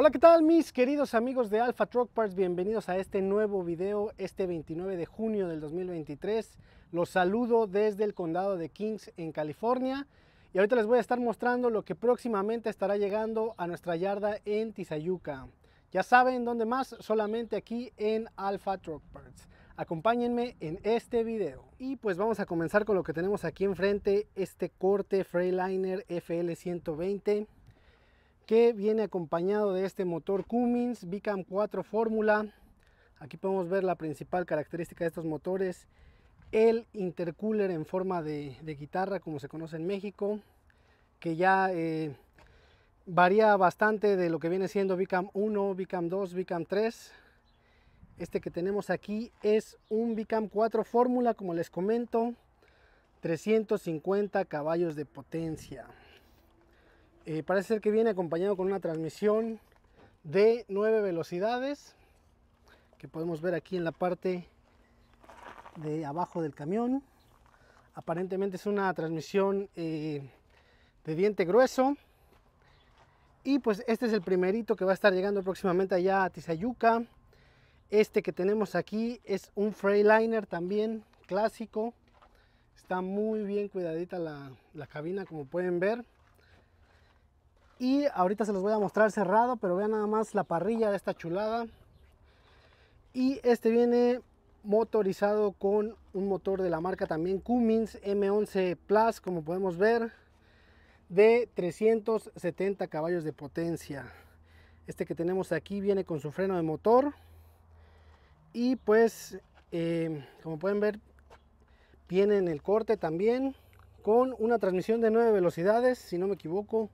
Hola, ¿qué tal mis queridos amigos de Alpha Truck Parts? Bienvenidos a este nuevo video, este 29 de junio del 2023. Los saludo desde el condado de Kings en California. Y ahorita les voy a estar mostrando lo que próximamente estará llegando a nuestra yarda en Tizayuca. Ya saben, ¿dónde más? Solamente aquí en Alpha Truck Parts. Acompáñenme en este video. Y pues vamos a comenzar con lo que tenemos aquí enfrente, este corte Freeliner FL 120 que viene acompañado de este motor Cummins Vicam 4 Fórmula. Aquí podemos ver la principal característica de estos motores, el intercooler en forma de, guitarra como se conoce en México, que ya eh, varía bastante de lo que viene siendo Vicam 1, Vicam 2, Vicam 3. Este que tenemos aquí es un Bicam 4 Fórmula, como les comento, 350 caballos de potencia. Eh, parece ser que viene acompañado con una transmisión de 9 velocidades que podemos ver aquí en la parte de abajo del camión. Aparentemente es una transmisión eh, de diente grueso. Y pues este es el primerito que va a estar llegando próximamente allá a Tizayuca. Este que tenemos aquí es un Freiliner también clásico. Está muy bien cuidadita la cabina como pueden ver. Y ahorita se los voy a mostrar cerrado, pero vean nada más la parrilla de esta chulada. Y este viene motorizado con un motor de la marca también Cummins M11 Plus, como podemos ver, de 370 caballos de potencia. Este que tenemos aquí viene con su freno de motor. Y pues, em, como pueden ver, viene en el corte también con una transmisión de 9 velocidades, si no me equivoco.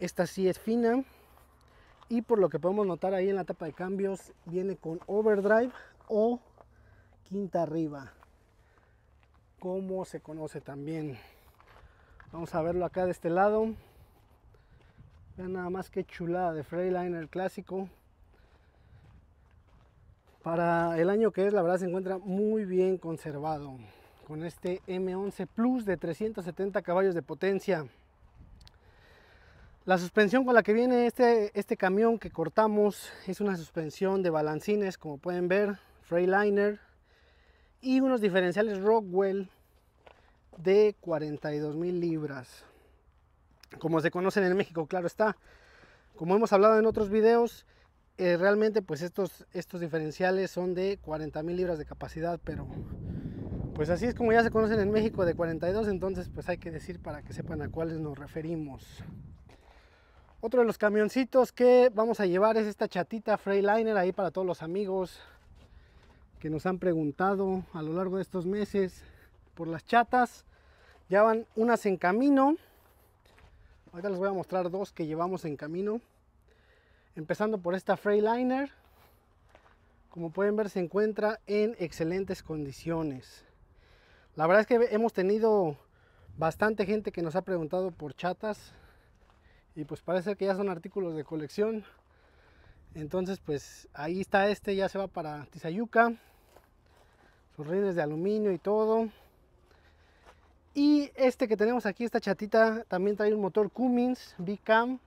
Esta sí es fina. Y por lo que podemos notar ahí en la tapa de cambios, viene con overdrive o quinta arriba. Como se conoce también. Vamos a verlo acá de este lado. Vean nada más que chulada de Liner clásico. Para el año que es, la verdad se encuentra muy bien conservado. Con este M11 Plus de 370 caballos de potencia. La suspensión con la que viene este, este camión que cortamos es una suspensión de balancines, como pueden ver, Liner y unos diferenciales Rockwell de 42 mil libras. Como se conocen en México, claro está. Como hemos hablado en otros videos, eh, realmente pues estos, estos diferenciales son de 40 mil libras de capacidad, pero pues así es como ya se conocen en México de 42, entonces pues hay que decir para que sepan a cuáles nos referimos. Otro de los camioncitos que vamos a llevar es esta chatita Liner ahí para todos los amigos que nos han preguntado a lo largo de estos meses por las chatas. Ya van unas en camino. Ahora les voy a mostrar dos que llevamos en camino. Empezando por esta Liner Como pueden ver se encuentra en excelentes condiciones. La verdad es que hemos tenido bastante gente que nos ha preguntado por chatas y pues parece que ya son artículos de colección. Entonces pues ahí está este, ya se va para Tizayuca. Sus rines de aluminio y todo. Y este que tenemos aquí, esta chatita, también trae un motor Cummins Bicam.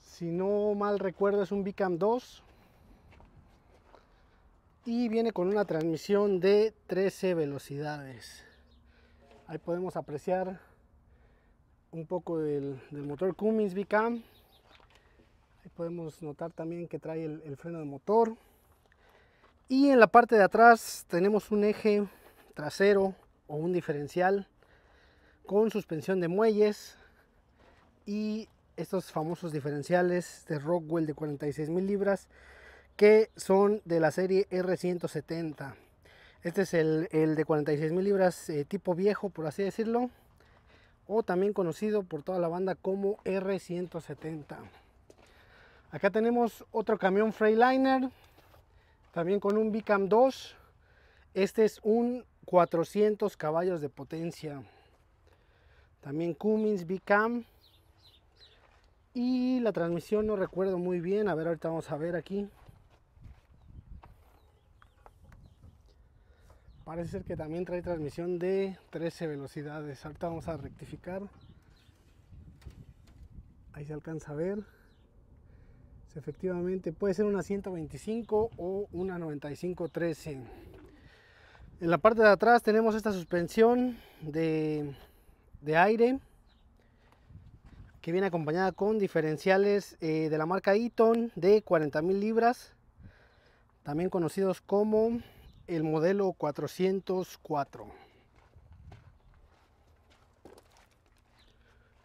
Si no mal recuerdo es un Bicam 2. Y viene con una transmisión de 13 velocidades. Ahí podemos apreciar un poco del, motor Cummins VCAM. podemos notar también que trae el, freno de motor. Y en la parte de atrás tenemos un eje trasero o un diferencial con suspensión de muelles y estos famosos diferenciales de Rockwell de 46 mil libras que son de la serie R170. Este es el, de 46 mil libras eh, tipo viejo, por así decirlo o también conocido por toda la banda como R170. Acá tenemos otro camión Freightliner, también con un Bicam 2. Este es un 400 caballos de potencia. También Cummins Bicam. Y la transmisión no recuerdo muy bien, a ver ahorita vamos a ver aquí. parece ser que también trae transmisión de 13 velocidades. Ahorita vamos a rectificar. Ahí se alcanza a ver. efectivamente puede ser una 125 o una 95 13. En la parte de atrás tenemos esta suspensión de, aire que viene acompañada con diferenciales eh, de la marca Eaton de 40.000 libras, también conocidos como el modelo 404.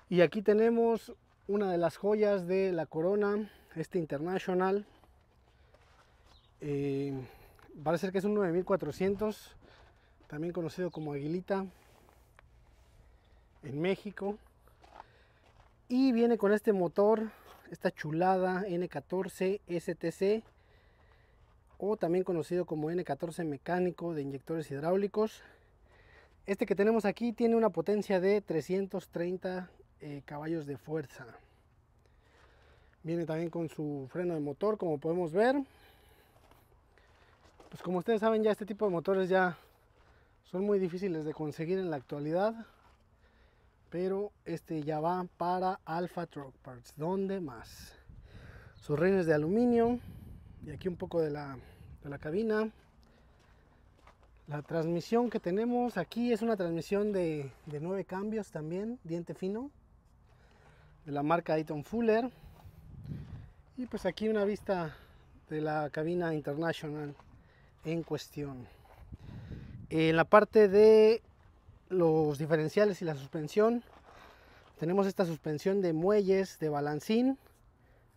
Y aquí tenemos una de las joyas de la corona, este International. Eh, parece que es un 9400, también conocido como Aguilita, en México. Y viene con este motor, esta chulada N14 STC o también conocido como N14 mecánico de inyectores hidráulicos. Este que tenemos aquí tiene una potencia de 330 eh, caballos de fuerza. Viene también con su freno de motor, como podemos ver. Pues como ustedes saben, ya este tipo de motores ya son muy difíciles de conseguir en la actualidad. Pero este ya va para Alpha Truck Parts, donde más. Sus rines de aluminio, y aquí un poco de la, de la cabina. La transmisión que tenemos aquí es una transmisión de, nueve cambios también, diente fino, de la marca Eaton Fuller. Y pues aquí una vista de la cabina International en cuestión. En la parte de los diferenciales y la suspensión, tenemos esta suspensión de muelles de balancín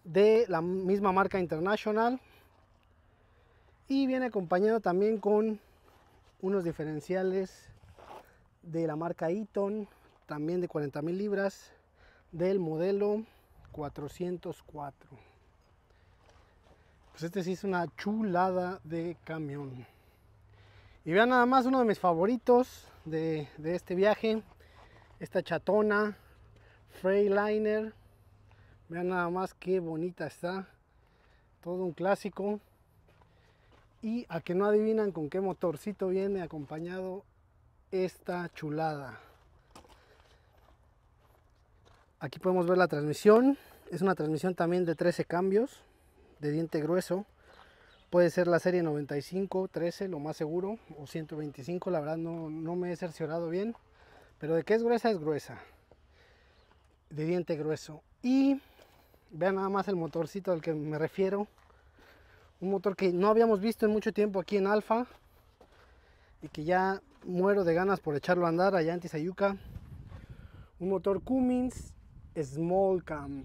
de la misma marca International, y viene acompañado también con unos diferenciales de la marca Eaton, también de 40.000 libras, del modelo 404. Pues este sí es una chulada de camión. Y vean nada más uno de mis favoritos de, este viaje, esta chatona Liner. Vean nada más qué bonita está, todo un clásico. Y a que no adivinan con qué motorcito viene acompañado esta chulada. Aquí podemos ver la transmisión. Es una transmisión también de 13 cambios de diente grueso. Puede ser la serie 95, 13, lo más seguro, o 125, la verdad no, no me he cerciorado bien. Pero de que es gruesa, es gruesa. De diente grueso. Y vean nada más el motorcito al que me refiero un motor que no habíamos visto en mucho tiempo aquí en Alfa y que ya muero de ganas por echarlo a andar allá en Tizayuca. Un motor Cummins Small Cam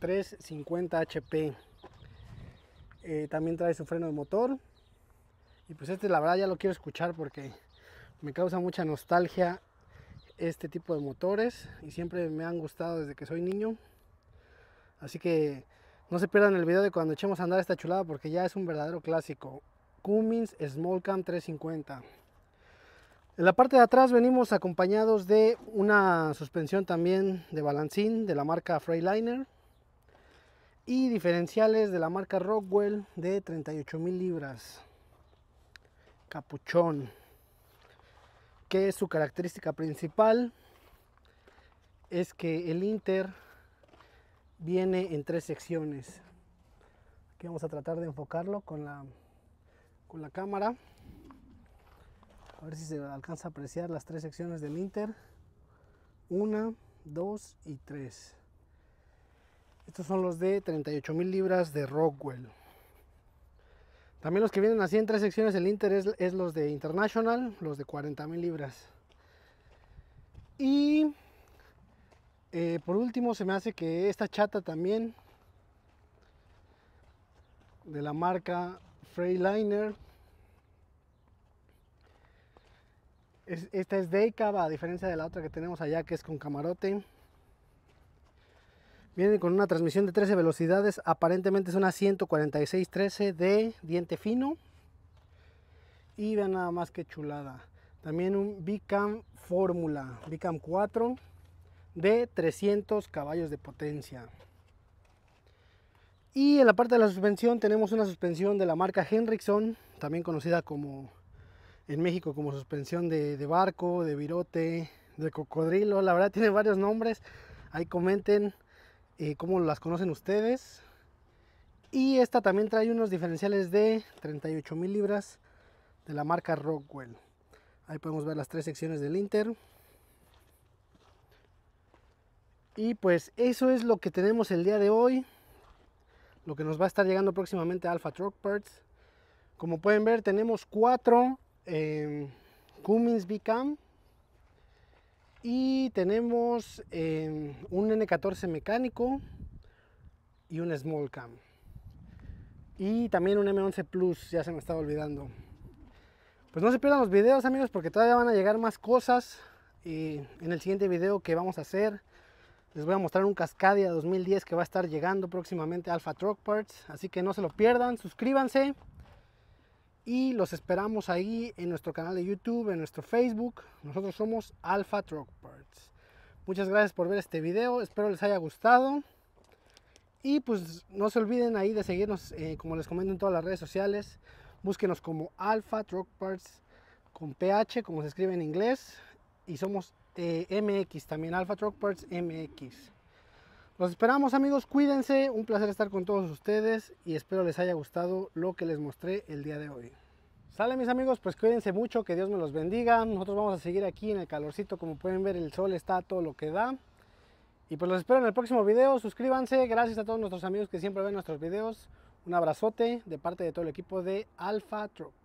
350 HP. Eh, también trae su freno de motor. Y pues este la verdad ya lo quiero escuchar porque me causa mucha nostalgia este tipo de motores y siempre me han gustado desde que soy niño. Así que no se pierdan el video de cuando echemos a andar esta chulada porque ya es un verdadero clásico. Cummins Small Cam 350. En la parte de atrás venimos acompañados de una suspensión también de balancín de la marca Freiliner y diferenciales de la marca Rockwell de 38,000 mil libras. Capuchón, que es su característica principal, es que el Inter viene en tres secciones. Aquí vamos a tratar de enfocarlo con la, con la cámara. A ver si se alcanza a apreciar las tres secciones del Inter. Una, dos y tres. Estos son los de 38 mil libras de Rockwell. También los que vienen así en tres secciones el Inter es, los de International, los de 40 mil libras. Y eh, por último, se me hace que esta chata también, de la marca Freiliner. Es, esta es Deicaba, a diferencia de la otra que tenemos allá, que es con camarote. Viene con una transmisión de 13 velocidades, aparentemente es una 146-13 de diente fino. Y vean nada más que chulada. También un Bicam Fórmula, Bicam 4 de 300 caballos de potencia. Y en la parte de la suspensión tenemos una suspensión de la marca Henriksson también conocida como en México como suspensión de, barco, de virote, de cocodrilo. La verdad tiene varios nombres. Ahí comenten eh, cómo las conocen ustedes. Y esta también trae unos diferenciales de 38 mil libras de la marca Rockwell. Ahí podemos ver las tres secciones del Inter. Y pues eso es lo que tenemos el día de hoy. Lo que nos va a estar llegando próximamente a Alpha Truck Parts. Como pueden ver tenemos cuatro em, Cummins Cummins cam Y tenemos em, un N14 mecánico y un Small Cam. Y también un M11 Plus, ya se me estaba olvidando. Pues no se pierdan los videos amigos porque todavía van a llegar más cosas. Y eh, en el siguiente video que vamos a hacer les voy a mostrar un Cascadia 2010 que va a estar llegando próximamente a Alpha Truck Parts. Así que no se lo pierdan, suscríbanse. Y los esperamos ahí en nuestro canal de YouTube, en nuestro Facebook. Nosotros somos Alpha Truck Parts. Muchas gracias por ver este video. Espero les haya gustado. Y pues no se olviden ahí de seguirnos, eh, como les comento en todas las redes sociales. Búsquenos como Alpha Truck Parts con PH, como se escribe en inglés. Y somos este, MX también, Alpha Truck Parts MX. Los esperamos amigos, cuídense, un placer estar con todos ustedes y espero les haya gustado lo que les mostré el día de hoy. Sale mis amigos, pues cuídense mucho, que Dios me los bendiga. Nosotros vamos a seguir aquí en el calorcito, como pueden ver el sol está todo lo que da. Y pues los espero en el próximo video, suscríbanse, gracias a todos nuestros amigos que siempre ven nuestros videos. Un abrazote de parte de todo el equipo de Alpha Truck.